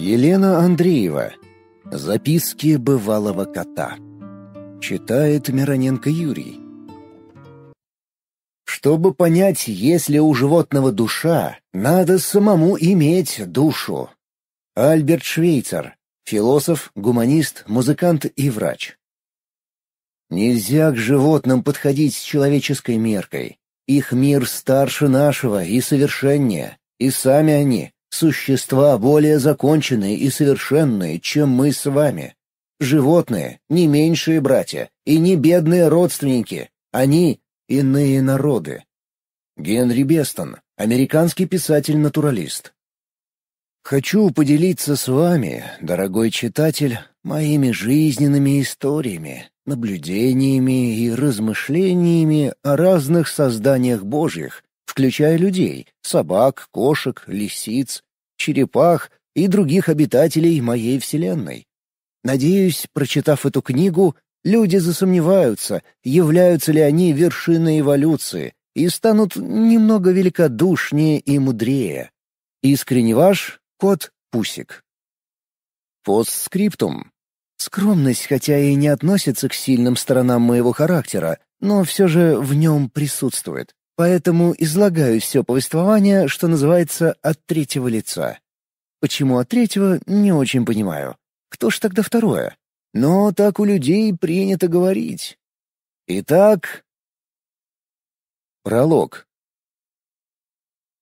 Елена Андреева. Записки бывалого кота. Читает Мироненко Юрий. Чтобы понять, есть ли у животного душа, надо самому иметь душу. Альберт Швейцер. Философ, гуманист, музыкант и врач. Нельзя к животным подходить с человеческой меркой. Их мир старше нашего и совершеннее, и сами они Существа более законченные и совершенные, чем мы с вами. Животные — не меньшие братья и не бедные родственники. Они — иные народы. Генри Бестон, американский писатель-натуралист. Хочу поделиться с вами, дорогой читатель, моими жизненными историями, наблюдениями и размышлениями о разных созданиях Божьих включая людей, собак, кошек, лисиц, черепах и других обитателей моей вселенной. Надеюсь, прочитав эту книгу, люди засомневаются, являются ли они вершиной эволюции и станут немного великодушнее и мудрее. Искренне ваш кот Пусик. Постскриптум. Скромность, хотя и не относится к сильным сторонам моего характера, но все же в нем присутствует. Поэтому излагаю все повествование, что называется, от третьего лица. Почему от третьего, не очень понимаю. Кто ж тогда второе? Но так у людей принято говорить. Итак... Пролог.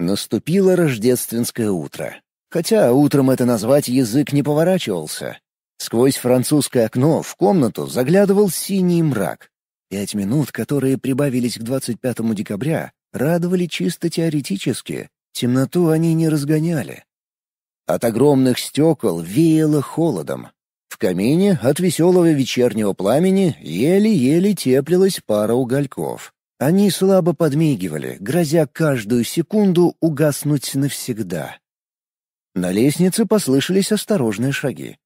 Наступило рождественское утро. Хотя утром это назвать язык не поворачивался. Сквозь французское окно в комнату заглядывал синий мрак. Пять минут, которые прибавились к 25 декабря, радовали чисто теоретически. Темноту они не разгоняли. От огромных стекол веяло холодом. В камине от веселого вечернего пламени еле-еле теплилась пара угольков. Они слабо подмигивали, грозя каждую секунду угаснуть навсегда. На лестнице послышались осторожные шаги.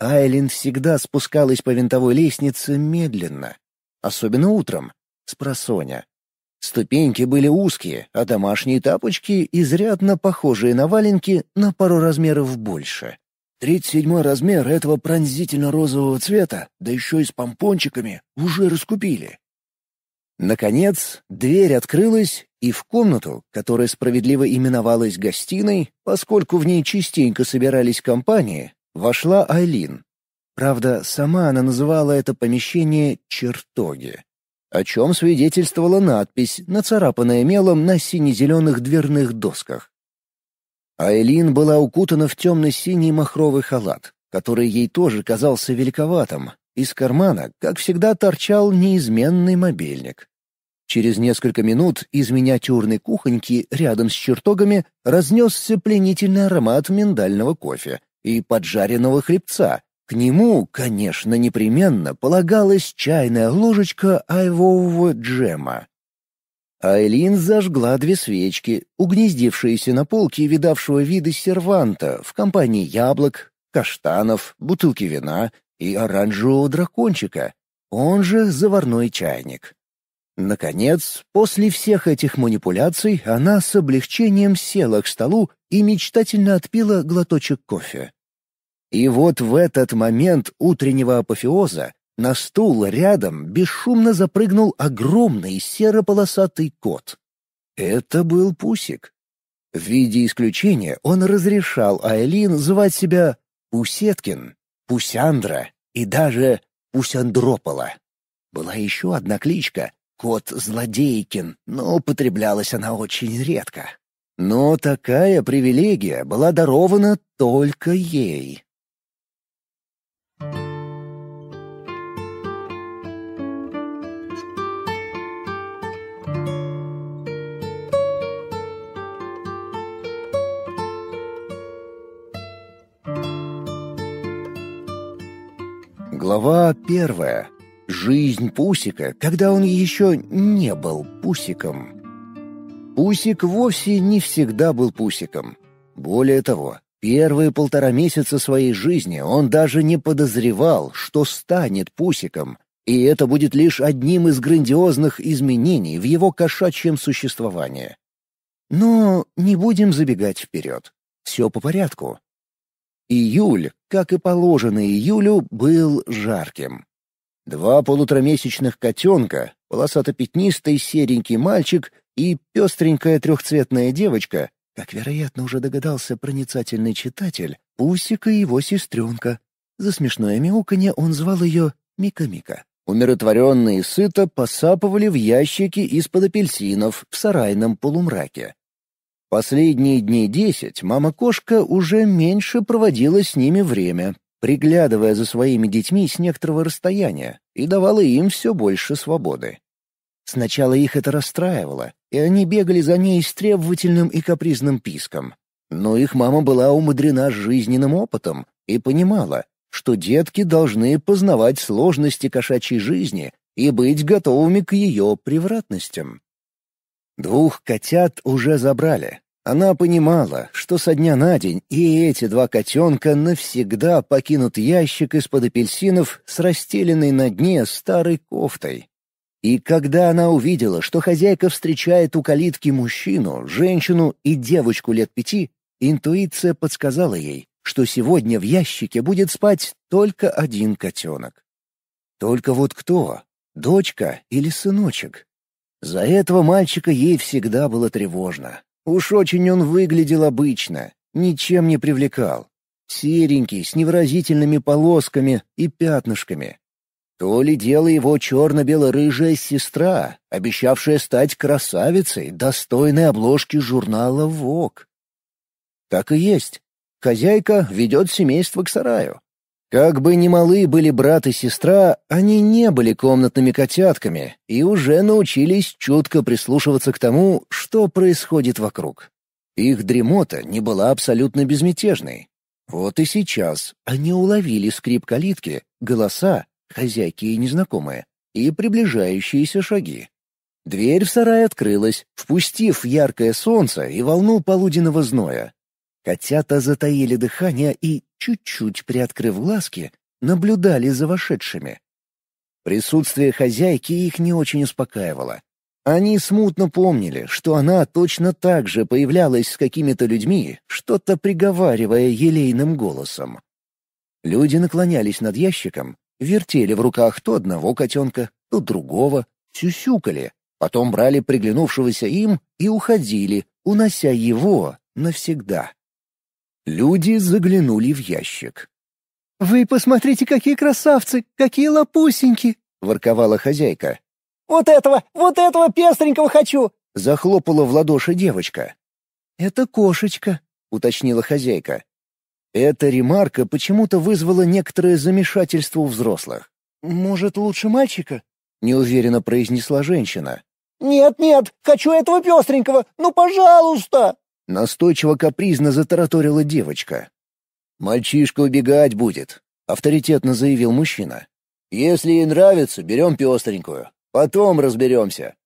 Айлин всегда спускалась по винтовой лестнице медленно, Особенно утром. Спросоня. Ступеньки были узкие, а домашние тапочки, изрядно похожие на валенки, на пару размеров больше. Тридцать седьмой размер этого пронзительно-розового цвета, да еще и с помпончиками, уже раскупили. Наконец, дверь открылась, и в комнату, которая справедливо именовалась гостиной, поскольку в ней частенько собирались компании, вошла Айлин, Правда, сама она называла это помещение «чертоги», о чем свидетельствовала надпись, нацарапанная мелом на сине-зеленых дверных досках. Айлин была укутана в темно-синий махровый халат, который ей тоже казался великоватым. Из кармана, как всегда, торчал неизменный мобильник. Через несколько минут из миниатюрной кухоньки рядом с чертогами разнесся пленительный аромат миндального кофе и поджаренного хлебца, к нему, конечно, непременно полагалась чайная ложечка айвового джема. Айлин зажгла две свечки, угнездившиеся на полке видавшего виды серванта в компании яблок, каштанов, бутылки вина и оранжевого дракончика, он же заварной чайник. Наконец, после всех этих манипуляций она с облегчением села к столу и мечтательно отпила глоточек кофе. И вот в этот момент утреннего апофеоза на стул рядом бесшумно запрыгнул огромный серо-полосатый кот. Это был Пусик. В виде исключения он разрешал Айлин звать себя Пусеткин, Пусяндра и даже Пусяндропола. Была еще одна кличка — Кот Злодейкин, но употреблялась она очень редко. Но такая привилегия была дарована только ей. Глава первая. Жизнь Пусика, когда он еще не был Пусиком. Пусик вовсе не всегда был Пусиком. Более того, первые полтора месяца своей жизни он даже не подозревал, что станет Пусиком, и это будет лишь одним из грандиозных изменений в его кошачьем существовании. Но не будем забегать вперед. Все по порядку. Июль как и положено июлю, был жарким. Два полуторамесячных котенка, полосато-пятнистый серенький мальчик и пестренькая трехцветная девочка, как, вероятно, уже догадался проницательный читатель, Пусик и его сестренка. За смешное мяуканье он звал ее Мика-Мика. Умиротворенные сыто посапывали в ящике из-под апельсинов в сарайном полумраке. Последние дни десять мама-кошка уже меньше проводила с ними время, приглядывая за своими детьми с некоторого расстояния, и давала им все больше свободы. Сначала их это расстраивало, и они бегали за ней с требовательным и капризным писком. Но их мама была умудрена жизненным опытом и понимала, что детки должны познавать сложности кошачьей жизни и быть готовыми к ее превратностям. Двух котят уже забрали. Она понимала, что со дня на день и эти два котенка навсегда покинут ящик из-под апельсинов с расстеленной на дне старой кофтой. И когда она увидела, что хозяйка встречает у калитки мужчину, женщину и девочку лет пяти, интуиция подсказала ей, что сегодня в ящике будет спать только один котенок. Только вот кто? Дочка или сыночек? За этого мальчика ей всегда было тревожно. Уж очень он выглядел обычно, ничем не привлекал. Серенький, с невразительными полосками и пятнышками. То ли дело его черно-бело-рыжая сестра, обещавшая стать красавицей, достойной обложки журнала «Вог». Так и есть. Хозяйка ведет семейство к сараю. Как бы ни малы были брат и сестра, они не были комнатными котятками и уже научились чутко прислушиваться к тому, что происходит вокруг. Их дремота не была абсолютно безмятежной. Вот и сейчас они уловили скрип калитки, голоса, хозяйки и незнакомые, и приближающиеся шаги. Дверь в сарай открылась, впустив яркое солнце и волну полуденного зноя. Котята затаили дыхание и, чуть-чуть приоткрыв глазки, наблюдали за вошедшими. Присутствие хозяйки их не очень успокаивало. Они смутно помнили, что она точно так же появлялась с какими-то людьми, что-то приговаривая елейным голосом. Люди наклонялись над ящиком, вертели в руках то одного котенка, то другого, сюсюкали, потом брали приглянувшегося им и уходили, унося его навсегда. Люди заглянули в ящик. «Вы посмотрите, какие красавцы, какие лопусеньки!» — ворковала хозяйка. «Вот этого, вот этого пестренького хочу!» — захлопала в ладоши девочка. «Это кошечка», — уточнила хозяйка. Эта ремарка почему-то вызвала некоторое замешательство у взрослых. «Может, лучше мальчика?» — неуверенно произнесла женщина. «Нет, нет, хочу этого пестренького, ну, пожалуйста!» Настойчиво капризно затараторила девочка. «Мальчишка убегать будет», — авторитетно заявил мужчина. «Если ей нравится, берем пестренькую. Потом разберемся».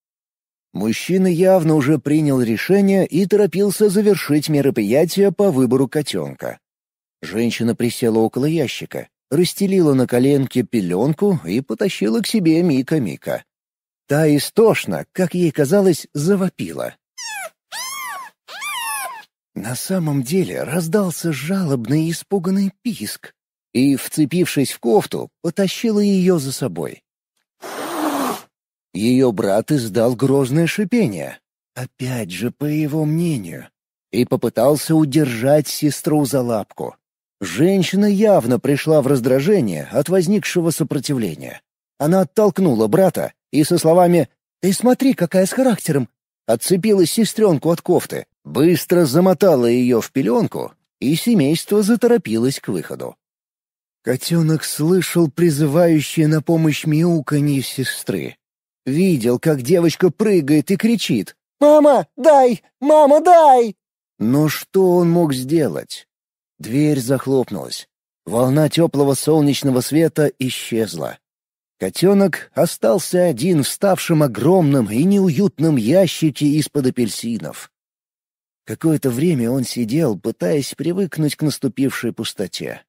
Мужчина явно уже принял решение и торопился завершить мероприятие по выбору котенка. Женщина присела около ящика, расстелила на коленке пеленку и потащила к себе Мика-Мика. Та истошно, как ей казалось, завопила. На самом деле раздался жалобный и испуганный писк, и, вцепившись в кофту, потащила ее за собой. Ее брат издал грозное шипение, опять же, по его мнению, и попытался удержать сестру за лапку. Женщина явно пришла в раздражение от возникшего сопротивления. Она оттолкнула брата и со словами «Ты смотри, какая с характером!» отцепила сестренку от кофты, быстро замотала ее в пеленку, и семейство заторопилось к выходу. Котенок слышал призывающие на помощь мяуканье сестры. Видел, как девочка прыгает и кричит «Мама, дай! Мама, дай!» Но что он мог сделать? Дверь захлопнулась. Волна теплого солнечного света исчезла. Котенок остался один в ставшем огромном и неуютном ящике из-под апельсинов. Какое-то время он сидел, пытаясь привыкнуть к наступившей пустоте.